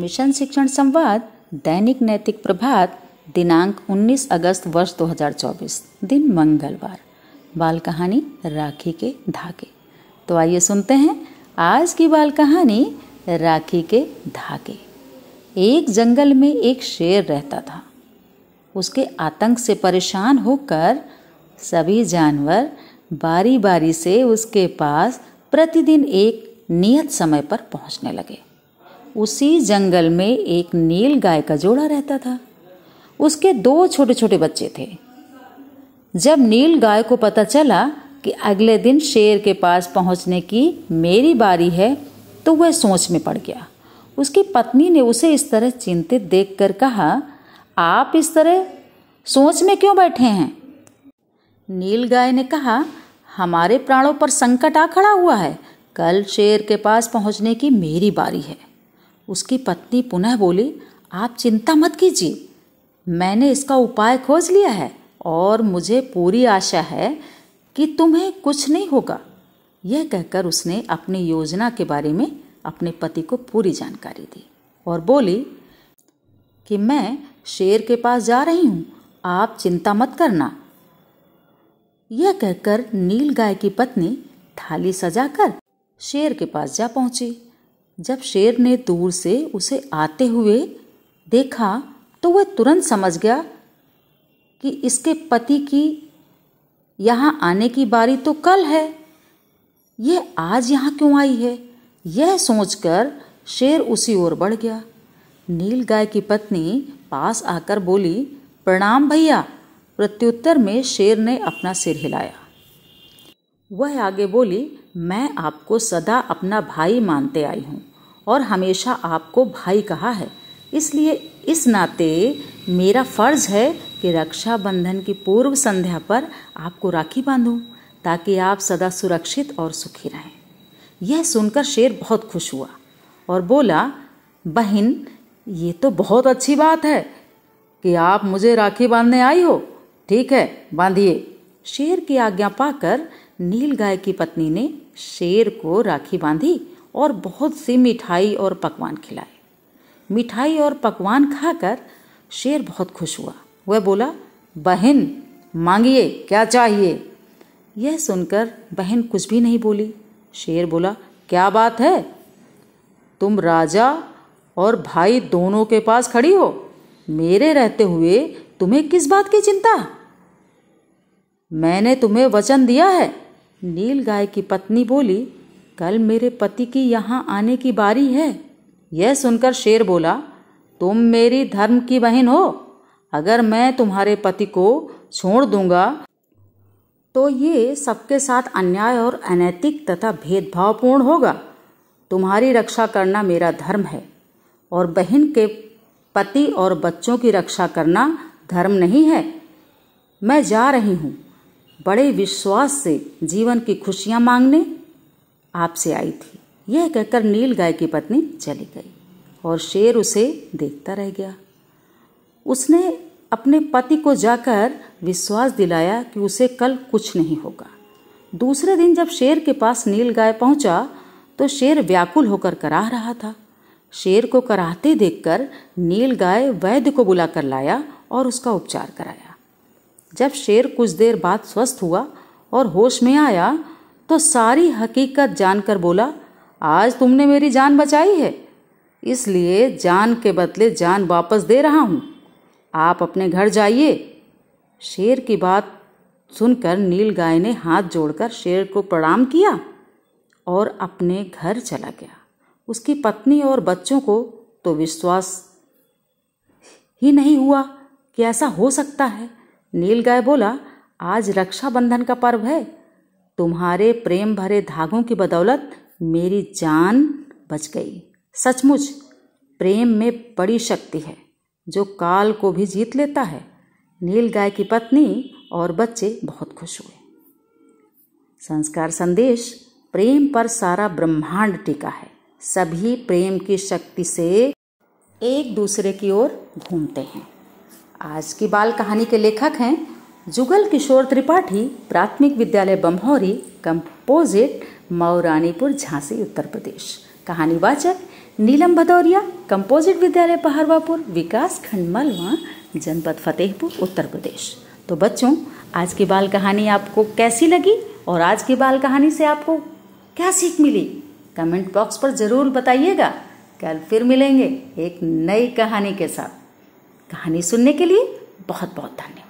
mission शिक्षण संवाद दैनिक नैतिक प्रभात दिनांक 19 अगस्त वर्ष 2024 दिन मंगलवार बाल कहानी राखी के धागे तो आइए सुनते हैं आज की बाल कहानी राखी के धागे एक जंगल में एक शेर रहता था उसके आतंक से परेशान होकर सभी जानवर बारी बारी से उसके पास प्रतिदिन एक नियत समय पर पहुंचने लगे उसी जंगल में एक नील गाय का जोड़ा रहता था उसके दो छोटे छोटे बच्चे थे जब नील गाय को पता चला कि अगले दिन शेर के पास पहुंचने की मेरी बारी है तो वह सोच में पड़ गया उसकी पत्नी ने उसे इस तरह चिंतित देखकर कहा आप इस तरह सोच में क्यों बैठे हैं नील गाय ने कहा हमारे प्राणों पर संकट आ खड़ा हुआ है कल शेर के पास पहुंचने की मेरी बारी है उसकी पत्नी पुनः बोली आप चिंता मत कीजिए मैंने इसका उपाय खोज लिया है और मुझे पूरी आशा है कि तुम्हें कुछ नहीं होगा यह कहकर उसने अपनी योजना के बारे में अपने पति को पूरी जानकारी दी और बोली कि मैं शेर के पास जा रही हूँ आप चिंता मत करना यह कहकर नील गाय की पत्नी थाली सजाकर शेर के पास जा पहुंची जब शेर ने दूर से उसे आते हुए देखा तो वह तुरंत समझ गया कि इसके पति की यहाँ आने की बारी तो कल है यह आज यहाँ क्यों आई है यह सोचकर शेर उसी ओर बढ़ गया नील गाय की पत्नी पास आकर बोली प्रणाम भैया प्रत्युत्तर में शेर ने अपना सिर हिलाया वह आगे बोली मैं आपको सदा अपना भाई मानते आई हूँ और हमेशा आपको भाई कहा है इसलिए इस नाते मेरा फर्ज है कि रक्षाबंधन की पूर्व संध्या पर आपको राखी बांधूं ताकि आप सदा सुरक्षित और सुखी रहें यह सुनकर शेर बहुत खुश हुआ और बोला बहन ये तो बहुत अच्छी बात है कि आप मुझे राखी बांधने आई हो ठीक है बांधिए शेर की आज्ञा पाकर नील गाय की पत्नी ने शेर को राखी बांधी और बहुत सी मिठाई और पकवान खिलाए मिठाई और पकवान खाकर शेर बहुत खुश हुआ वह बोला बहन मांगिए क्या चाहिए यह सुनकर बहन कुछ भी नहीं बोली शेर बोला क्या बात है तुम राजा और भाई दोनों के पास खड़ी हो मेरे रहते हुए तुम्हें किस बात की चिंता मैंने तुम्हें वचन दिया है नील गाय की पत्नी बोली कल मेरे पति की यहाँ आने की बारी है यह सुनकर शेर बोला तुम मेरी धर्म की बहन हो अगर मैं तुम्हारे पति को छोड़ दूंगा तो ये सबके साथ अन्याय और अनैतिक तथा भेदभावपूर्ण होगा तुम्हारी रक्षा करना मेरा धर्म है और बहन के पति और बच्चों की रक्षा करना धर्म नहीं है मैं जा रही हूँ बड़े विश्वास से जीवन की खुशियां मांगने आपसे आई थी यह कहकर नील गाय की पत्नी चली गई और शेर उसे देखता रह गया उसने अपने पति को जाकर विश्वास दिलाया कि उसे कल कुछ नहीं होगा दूसरे दिन जब शेर के पास नील गाय पहुंचा तो शेर व्याकुल होकर कराह रहा था शेर को कराहते देखकर नील गाय वैद्य को बुलाकर लाया और उसका उपचार कराया जब शेर कुछ देर बाद स्वस्थ हुआ और होश में आया तो सारी हकीकत जानकर बोला आज तुमने मेरी जान बचाई है इसलिए जान के बदले जान वापस दे रहा हूँ आप अपने घर जाइए शेर की बात सुनकर नील गाय ने हाथ जोड़कर शेर को प्रणाम किया और अपने घर चला गया उसकी पत्नी और बच्चों को तो विश्वास ही नहीं हुआ कि ऐसा हो सकता है नील गाय बोला आज रक्षाबंधन का पर्व है तुम्हारे प्रेम भरे धागों की बदौलत मेरी जान बच गई सचमुच प्रेम में बड़ी शक्ति है जो काल को भी जीत लेता है नील गाय की पत्नी और बच्चे बहुत खुश हुए संस्कार संदेश प्रेम पर सारा ब्रह्मांड टिका है सभी प्रेम की शक्ति से एक दूसरे की ओर घूमते हैं आज की बाल कहानी के लेखक हैं जुगल किशोर त्रिपाठी प्राथमिक विद्यालय बम्हौरी कंपोजिट मऊरानीपुर झांसी उत्तर प्रदेश कहानी वाचक नीलम भदौरिया कंपोजिट विद्यालय पहरवापुर विकास खंड मलवा जनपद फतेहपुर उत्तर प्रदेश तो बच्चों आज की बाल कहानी आपको कैसी लगी और आज की बाल कहानी से आपको क्या सीख मिली कमेंट बॉक्स पर ज़रूर बताइएगा कल फिर मिलेंगे एक नई कहानी के साथ कहानी सुनने के लिए बहुत बहुत धन्यवाद